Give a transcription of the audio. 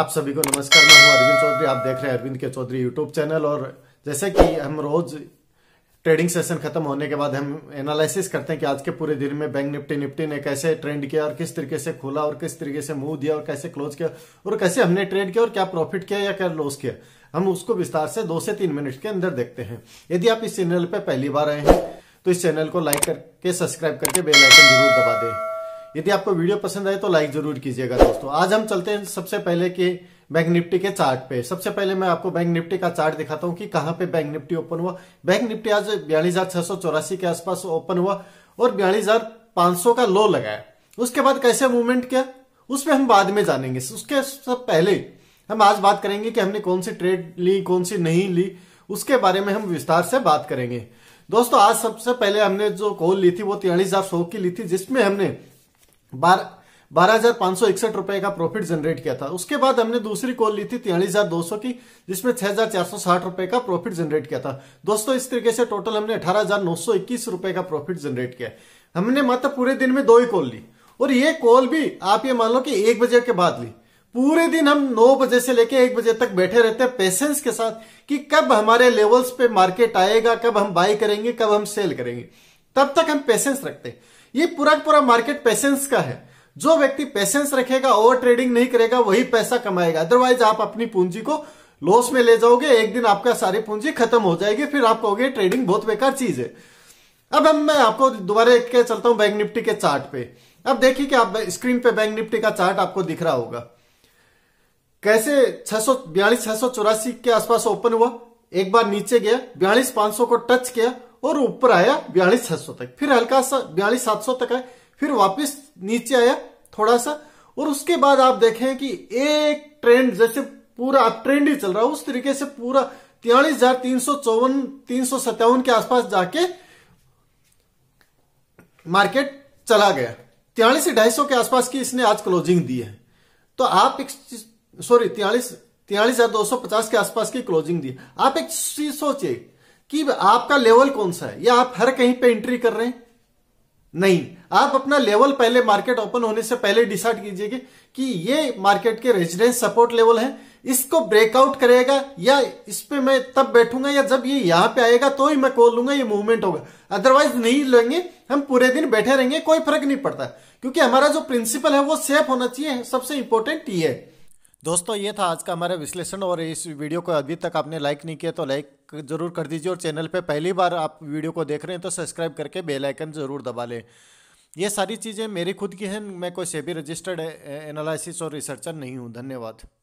आप सभी को नमस्कार मैं हूँ अरविंद चौधरी आप देख रहे हैं अरविंद के चौधरी यूट्यूब चैनल और जैसे कि हम रोज ट्रेडिंग सेशन खत्म होने के बाद हम एनालिसिस करते हैं कि आज के पूरे दिन में बैंक निफ्टी निफ्टी ने कैसे ट्रेंड किया और किस तरीके से खोला और किस तरीके से मूव दिया और कैसे क्लोज किया और कैसे हमने ट्रेड किया और क्या प्रॉफिट किया या क्या लॉस किया हम उसको विस्तार से दो से तीन मिनट के अंदर देखते हैं यदि आप इस चैनल पर पहली बार आए हैं तो इस चैनल को लाइक करके सब्सक्राइब करके बेलाइकन जरूर दबा दें यदि आपको वीडियो पसंद आए तो लाइक जरूर कीजिएगा दोस्तों आज हम चलते हैं सबसे पहले के बैंक निफ्टी के चार्ट पे सबसे पहले मैं आपको बैंक निफ्टी का चार्ट दिखाता हूं कि कहां पे बैंक निफ्टी ओपन हुआ बैंक निफ्टी आज बयालीस के आसपास ओपन हुआ और बयालीस का लो लगाया उसके बाद कैसे मूवमेंट किया उसमें हम बाद में जानेंगे उसके सब पहले हम आज बात करेंगे कि हमने कौन सी ट्रेड ली कौन सी नहीं ली उसके बारे में हम विस्तार से बात करेंगे दोस्तों आज सबसे पहले हमने जो कॉल ली थी वो तिरालीस हजार सौ की ली थी जिसमें हमने बार बारह हजार पांच सौ इकसठ रुपए का प्रॉफिट जनरेट किया था उसके बाद हमने दूसरी कॉल ली थी तिरालीस हजार दो सौ की जिसमें छह हजार चार सौ साठ रुपए का प्रॉफिट जनरेट किया था दोस्तों इस तरीके से टोटल हमने अठारह हजार नौ सौ इक्कीस रुपए का प्रॉफिट जनरेट किया हमने मात्र पूरे दिन में दो ही कॉल ली और ये कॉल भी आप ये मान लो कि एक बजे के बाद ली पूरे दिन हम नौ बजे से लेके एक बजे तक बैठे रहते हैं पेशेंस के साथ कि कब हमारे लेवल्स पे मार्केट आएगा कब हम बाय करेंगे कब हम सेल करेंगे तब तक हम पेशेंस रखते हैं ये पूरा पूरा मार्केट पेशेंस का है जो व्यक्ति पेशेंस रखेगा ओवर ट्रेडिंग नहीं करेगा वही पैसा कमाएगा अदरवाइज आप अपनी पूंजी को लॉस में ले जाओगे एक दिन आपका सारी पूंजी खत्म हो जाएगी फिर आप कहोगे ट्रेडिंग बहुत बेकार चीज है अब हम मैं आपको दोबारा के चलता हूं बैंक निफ्टी के चार्ट पे अब देखिए कि आप स्क्रीन पे बैंक निफ्टी का चार्ट आपको दिख रहा होगा कैसे छह सौ बयालीस छह सौ चौरासी के आसपास ओपन हुआ एक बार नीचे गया बयालीस पांच सौ को टच किया और ऊपर आया बयालीस छह सौ तक फिर हल्का सा बयालीस सात सौ तक आया फिर वापस नीचे आया थोड़ा सा और उसके बाद आप देखें कि एक ट्रेंड जैसे पूरा ट्रेंड ही चल रहा है उस तरीके से पूरा तियालीस हजार तीन सौ चौवन तीन सौ सत्तावन के आसपास जाके मार्केट चला गया तियालीस ढाई सौ के आसपास की इसने आज क्लोजिंग दी है तो आप एक सॉरी तियालीस तियालीस हजार दो सौ पचास के आसपास की क्लोजिंग दी आप एक चीज सोचिए कि आपका लेवल कौन सा है या आप हर कहीं पे एंट्री कर रहे हैं नहीं आप अपना लेवल पहले मार्केट ओपन होने से पहले डिसाइड कीजिए कि ये मार्केट के रेजिडेंस सपोर्ट लेवल है इसको ब्रेकआउट करेगा या इस पे मैं तब बैठूंगा या जब ये यहां पे आएगा तो ही मैं कॉल लूंगा ये मूवमेंट होगा अदरवाइज नहीं लेंगे हम पूरे दिन बैठे रहेंगे कोई फर्क नहीं पड़ता क्योंकि हमारा जो प्रिंसिपल है वो सेफ होना चाहिए सबसे इंपॉर्टेंट ये है दोस्तों ये था आज का हमारा विश्लेषण और इस वीडियो को अभी तक आपने लाइक नहीं किया तो लाइक ज़रूर कर दीजिए और चैनल पे पहली बार आप वीडियो को देख रहे हैं तो सब्सक्राइब करके बेल आइकन ज़रूर दबा लें ये सारी चीज़ें मेरी खुद की हैं मैं कोई सेबी रजिस्टर्ड एनालिसिस और रिसर्चर नहीं हूँ धन्यवाद